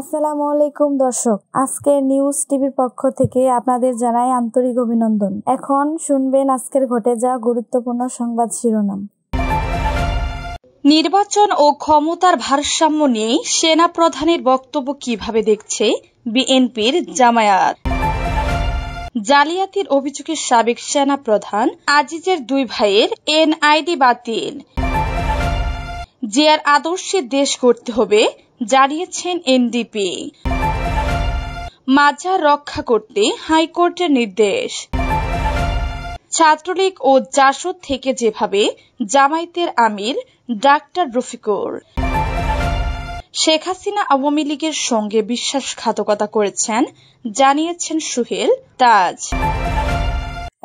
আসসালামু আলাইকুম দর্শক আজকের নিউজ টিভির পক্ষ থেকে আপনাদের জানাই আন্তরিক অভিনন্দন এখন শুনবেন আজকের ঘটে যাওয়া গুরুত্বপূর্ণ সংবাদ শিরোনাম নির্বাচন ও ক্ষমতার ভারসাম্য নিয়ে সেনা প্রধানের বক্তব্য কিভাবে দেখছে বিএনপির জামায়াত জালিয়াতির অভিযোগে সাবেক সেনা প্রধান আজিজের দুই ভাইয়ের এনআইডি বাতিল জিয়ার আদর্শে দেশ করতে হবে জানিয়েছেন এনডিপি মাজার রক্ষা করতে হাইকোর্টের নির্দেশ ছাত্রলীগ ও জাসদ থেকে যেভাবে জামাইতের আমির ডাক্তার রফিকুর শেখ হাসিনা আওয়ামী লীগের সঙ্গে বিশ্বাসঘাতকতা করেছেন জানিয়েছেন সুহেল তাজ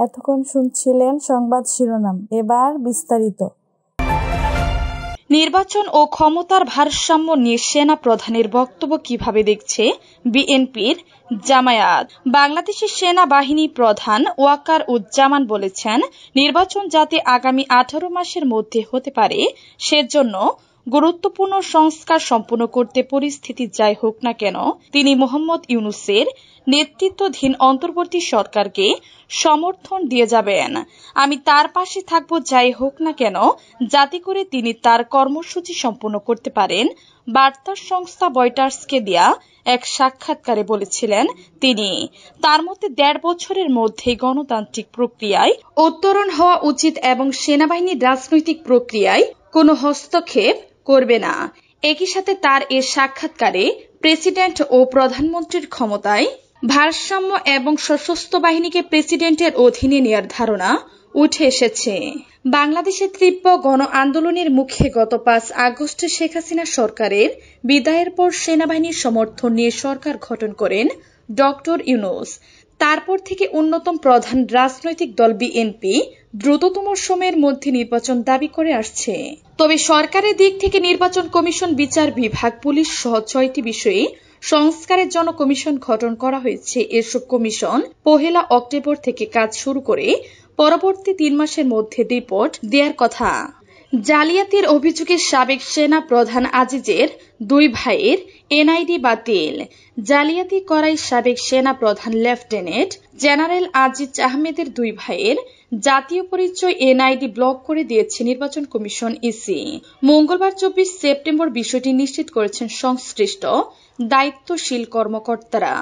এতক্ষণ শুনছিলেন সংবাদ শিরোনাম এবার বিস্তারিত নির্বাচন ও ক্ষমতার ভারসাম্য নিয়ে সেনা প্রধানের বক্তব্য কিভাবে দেখছে বিএনপির জামায়াত বাংলাদেশের সেনাবাহিনী প্রধান ওয়াকার উজ্জামান বলেছেন নির্বাচন যাতে আগামী আঠারো মাসের মধ্যে হতে পারে সেজন্য গুরুত্বপূর্ণ সংস্কার সম্পন্ন করতে পরিস্থিতি যাই হোক না কেন তিনি মোহাম্মদ ইউনুসের নেতৃত্বধীন অন্তর্বর্তী সরকারকে সমর্থন দিয়ে যাবেন আমি তার পাশে থাকব যাই হোক না কেন যাতে করে তিনি তার কর্মসূচি সম্পূর্ণ করতে পারেন বার্তা সংস্থা বয়টার্সকে দেয়া এক সাক্ষাৎকারে বলেছিলেন তিনি তার মতে দেড় বছরের মধ্যে গণতান্ত্রিক প্রক্রিয়ায় উত্তরণ হওয়া উচিত এবং সেনাবাহিনীর রাজনৈতিক প্রক্রিয়ায় কোনো হস্তক্ষেপ করবে না একই সাথে তার এ সাক্ষাৎকারে প্রেসিডেন্ট ও প্রধানমন্ত্রীর ক্ষমতায় ভারসাম্য এবং সশস্ত্র বাহিনীকে প্রেসিডেন্টের অধীনে নেয়ার ধারণা উঠে এসেছে বাংলাদেশের তীব্র গণ আন্দোলনের মুখে গত পাঁচ আগস্টে শেখ হাসিনা সরকারের বিদায়ের পর সেনাবাহিনীর সমর্থন নিয়ে সরকার গঠন করেন ডক্টর ইউনুস তারপর থেকে অন্যতম প্রধান রাজনৈতিক দল বিএনপি দ্রুততম সময়ের মধ্যে নির্বাচন দাবি করে আসছে তবে সরকারের দিক থেকে নির্বাচন কমিশন বিচার বিভাগ পুলিশ সহ ছয়টি বিষয়ে সংস্কারের জন্য কমিশন গঠন করা হয়েছে এসব কমিশন পহেলা অক্টোবর থেকে কাজ শুরু করে পরবর্তী তিন মাসের মধ্যে রিপোর্ট দেওয়ার কথা জালিয়াতির অভিযোগে সাবেক সেনা প্রধান আজিজের দুই ভাইয়ের এনআইডি বাতিল জালিয়াতি করাই সাবেক সেনা প্রধান লেফটেন্যান্ট জেনারেল আজিজ আহমেদের দুই ভাইয়ের জাতীয় পরিচয় এনআইডি ব্লক করে দিয়েছে নির্বাচন কমিশন ইসি মঙ্গলবার চব্বিশ সেপ্টেম্বর বিষয়টি নিশ্চিত করেছেন সংশ্লিষ্ট দায়িত্বশীল কর্মকর্তারা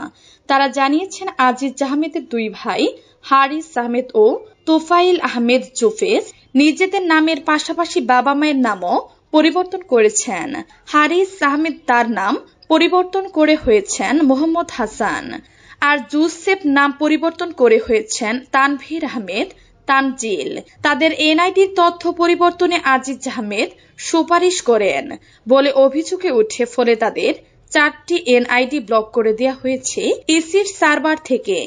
তারা জানিয়েছেন আজিজ আহমেদের দুই ভাই হারিস আহমেদ ও তোফাইল আহমেদ জোফেস নিজেদের নামের পাশাপাশি বাবা মায়ের নামও পরিবর্তন করেছেন হারিস আহমেদ তার নাম পরিবর্তন করে হয়েছেন মোহাম্মদ হাসান আর জুসেফ নাম পরিবর্তন করে হয়েছেন তানভীর আহমেদ তানজিল তাদের এনআইডি তথ্য পরিবর্তনে আজিজ আহমেদ সুপারিশ করেন বলে অভিযোগে উঠে ফলে তাদের চারটি এনআইডি ব্লক করে দেওয়া হয়েছে ইসির সার্ভার থেকে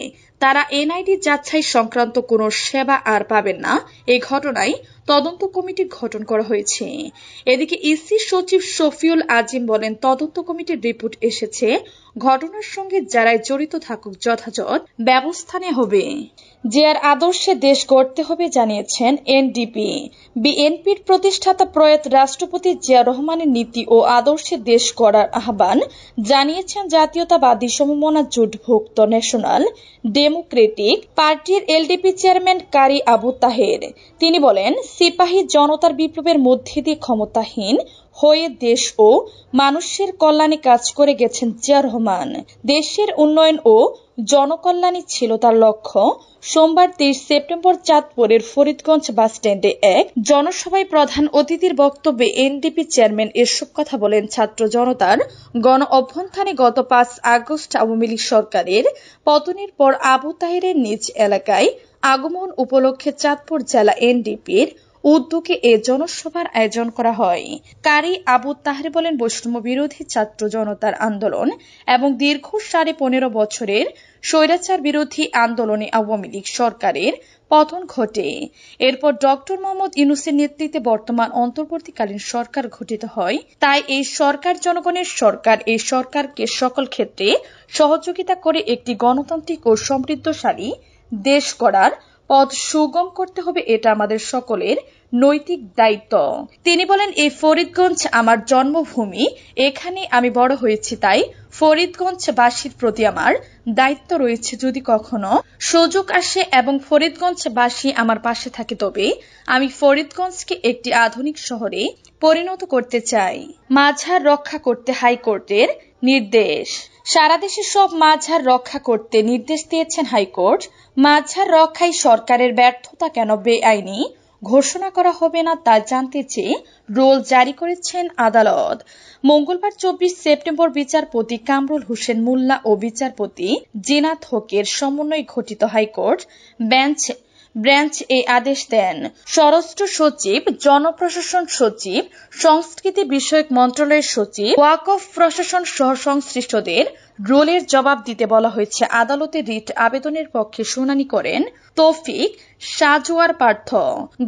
তারা এনআইডি যাচাই সংক্রান্ত কোনো সেবা আর পাবেন না এ ঘটনায় তদন্ত কমিটি গঠন করা হয়েছে এদিকে ইসি সচিব শফিউল আজিম বলেন তদন্ত কমিটির রিপোর্ট এসেছে ঘটনার সঙ্গে যারাই জড়িত থাকুক যথাযথ ব্যবস্থা নেওয়া হবে যে আর আদর্শে দেশ গড়তে হবে জানিয়েছেন এনডিপি বিএনপির প্রতিষ্ঠাতা প্রয়াত রাষ্ট্রপতি জিয়া রহমানের নীতি ও আদর্শে দেশ গড়ার আহ্বান জানিয়েছেন জাতীয়তাবাদী সমমনা জোটভুক্ত ন্যাশনাল ডেমোক্রেটিক পার্টির এলডিপি চেয়ারম্যান কারি আবু তাহের তিনি বলেন সিপাহী জনতার বিপ্লবের মধ্যে দিয়ে ক্ষমতাহীন হয়ে দেশ ও মানুষের কল্যাণে কাজ করে গেছেন জিয়া রহমান দেশের উন্নয়ন ও জনকল্যাণই ছিল তার লক্ষ্য সোমবার তেইশ সেপ্টেম্বর চাঁদপুরের ফরিদগঞ্জ বাসস্ট্যান্ডে এক জনসভায় প্রধান অতিথির বক্তব্যে এনডিপি চেয়ারম্যান এসব কথা বলেন ছাত্র জনতার গণ অভ্যন্থানে গত পাঁচ আগস্ট আওয়ামী লীগ সরকারের পতনের পর আবু তাহিরের নিজ এলাকায় আগমন উপলক্ষে চাঁদপুর জেলা এনডিপির উদ্যোগে এ জনসভার আয়োজন করা হয় কারি আবু তাহরি বলেন বৈষম্য বিরোধী ছাত্র জনতার আন্দোলন এবং দীর্ঘ সাড়ে পনেরো বছরের স্বৈরাচার বিরোধী আন্দোলনে আওয়ামী লীগ সরকারের পতন ঘটে এরপর ডক্টর মোহাম্মদ ইউনুসের নেতৃত্বে বর্তমান অন্তর্বর্তীকালীন সরকার গঠিত হয় তাই এই সরকার জনগণের সরকার এই সরকারকে সকল ক্ষেত্রে সহযোগিতা করে একটি গণতান্ত্রিক ও সমৃদ্ধশালী দেশ গড়ার পথ সুগম করতে হবে এটা আমাদের সকলের নৈতিক দায়িত্ব তিনি বলেন এই ফরিদগঞ্জ আমার জন্মভূমি এখানে আমি বড় হয়েছি তাই ফরিদগঞ্জবাসীর প্রতি আমার দায়িত্ব রয়েছে যদি কখনো সুযোগ আসে এবং ফরিদগঞ্জবাসী আমার পাশে থাকে তবে আমি ফরিদগঞ্জকে একটি আধুনিক শহরে পরিণত করতে চাই মাঝার রক্ষা করতে হাইকোর্টের নির্দেশ সারা দেশের সব মাঝার রক্ষা করতে নির্দেশ দিয়েছেন হাইকোর্ট মাঝার রক্ষায় সরকারের ব্যর্থতা কেন বেআইনি ঘোষণা করা হবে না তা জানতে চেয়ে রোল জারি করেছেন আদালত মঙ্গলবার চব্বিশ সেপ্টেম্বর বিচারপতি কামরুল হোসেন মোল্লা ও বিচারপতি জিনাত হকের সমন্বয়ে গঠিত হাইকোর্ট বেঞ্চ ব্রাঞ্চ এ আদেশ দেন স্বরাষ্ট্র সচিব জনপ্রশাসন সচিব সংস্কৃতি বিষয়ক মন্ত্রণালয়ের সচিব ওয়াকফ প্রশাসন সহ সংশ্লিষ্টদের রোলের জবাব দিতে বলা হয়েছে আদালতে রিট আবেদনের পক্ষে শুনানি করেন তৌফিক সাজুয়ার পার্থ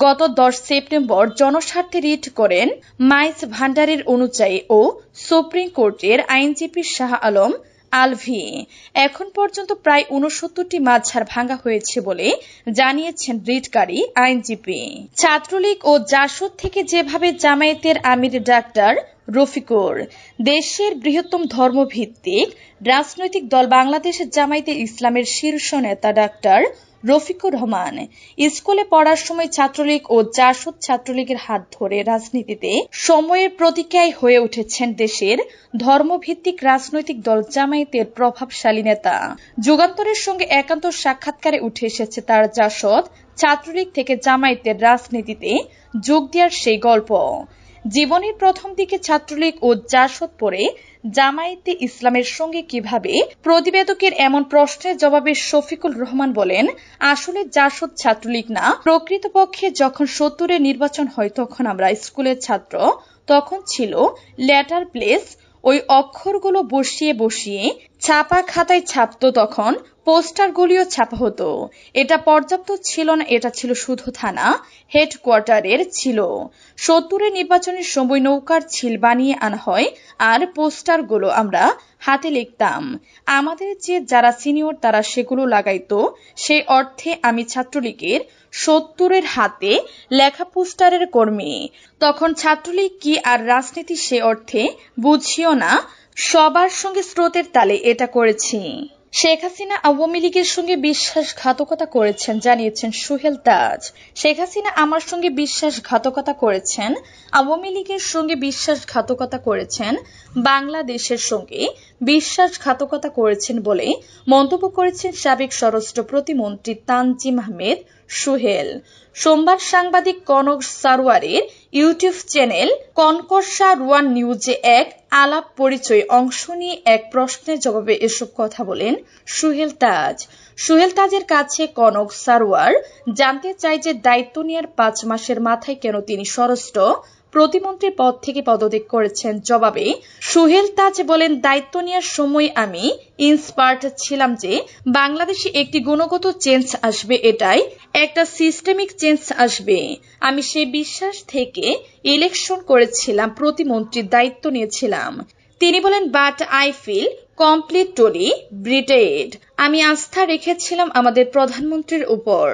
গত দশ সেপ্টেম্বর জনস্বার্থে রিট করেন মাইস ভান্ডারের অনুযায়ী ও সুপ্রিম কোর্টের আইনজীবী শাহ আলম আলভি এখন পর্যন্ত প্রায় উনসত্তরটি মাঝার ভাঙা হয়েছে বলে জানিয়েছেন রিটকারী আইনজীবী ছাত্রলীগ ও জাসদ থেকে যেভাবে জামায়াতের আমির ডাক্তার রফিকুর দেশের বৃহত্তম ধর্মভিত্তিক রাজনৈতিক দল বাংলাদেশের জামায়াতে ইসলামের শীর্ষ নেতা ডাক্তার রফিকুর রহমান স্কুলে পড়ার সময় ছাত্রলীগ ও জাসদ ছাত্রলীগের হাত ধরে রাজনীতিতে সময়ের প্রতিক্রিয়ায় হয়ে উঠেছেন দেশের ধর্মভিত্তিক রাজনৈতিক দল জামায়াতের প্রভাবশালী নেতা যুগান্তরের সঙ্গে একান্ত সাক্ষাৎকারে উঠে এসেছে তার জাসদ ছাত্রলীগ থেকে জামায়াতের রাজনীতিতে যোগ দেওয়ার সেই গল্প জীবনের প্রথম দিকে ছাত্রলীগ ও জাসদ পরে জামায়াতে ইসলামের সঙ্গে কিভাবে প্রতিবেদকের এমন প্রশ্নের জবাবে শফিকুল রহমান বলেন আসলে জাসদ ছাত্রলীগ না প্রকৃতপক্ষে যখন সত্তরের নির্বাচন হয় তখন আমরা স্কুলের ছাত্র তখন ছিল লেটার প্লেস ওই অক্ষরগুলো বসিয়ে বসিয়ে ছাপা খাতায় ছাপত তখন পোস্টার গুলিও ছাপা হতো এটা পর্যাপ্ত ছিল না এটা ছিল শুধু থানা হেডকোয়ার্টারের ছিল সত্তরের নির্বাচনের সময় নৌকার ছিল বানিয়ে আনা হয় আর পোস্টারগুলো আমরা হাতে লিখতাম আমাদের যে যারা সিনিয়র তারা সেগুলো লাগাইতো সেই অর্থে আমি ছাত্রলীগের সত্তরের হাতে লেখা পোস্টারের কর্মী তখন ছাত্রলীগ কি আর রাজনীতি সে অর্থে বুঝিও না সবার সঙ্গে স্রোতের তালে এটা করেছি শেখ হাসিনা আওয়ামী লীগের সঙ্গে বিশ্বাসঘাতকতা করেছেন জানিয়েছেন সুহেল তাজ শেখ হাসিনা আমার সঙ্গে বিশ্বাসঘাতকতা করেছেন আওয়ামী লীগের সঙ্গে বিশ্বাসঘাতকতা করেছেন বাংলাদেশের সঙ্গে বিশ্বাসঘাতকতা করেছেন বলে মন্তব্য করেছেন সাবেক স্বরাষ্ট্র প্রতিমন্ত্রী তানজিম আহমেদ সুহেল সোমবার সাংবাদিক কনক সারোয়ারের ইউটিউব চ্যানেল কনকর্ষা রুয়ান নিউজে এক আলাপ পরিচয় অংশ নিয়ে এক প্রশ্নের জবাবে এসব কথা বলেন সুহেল তাজ সুহেল তাজের কাছে কনক সারোয়ার জানতে চাই যে দায়িত্ব নেওয়ার পাঁচ মাসের মাথায় কেন তিনি স্বরাষ্ট্র প্রতিমন্ত্রী পদ থেকে পদত্যাগ করেছেন জবাবে সুহেল তাজ বলেন দায়িত্ব নেওয়ার সময় আমি ইন্সপার্ট ছিলাম যে বাংলাদেশে একটি গুণগত চেঞ্জ আসবে এটাই একটা সিস্টেমিক চেঞ্জ আসবে আমি সে বিশ্বাস থেকে ইলেকশন করেছিলাম প্রতিমন্ত্রীর দায়িত্ব নিয়েছিলাম তিনি বলেন but I feel completely betrayed আমি আস্থা রেখেছিলাম আমাদের প্রধানমন্ত্রীর উপর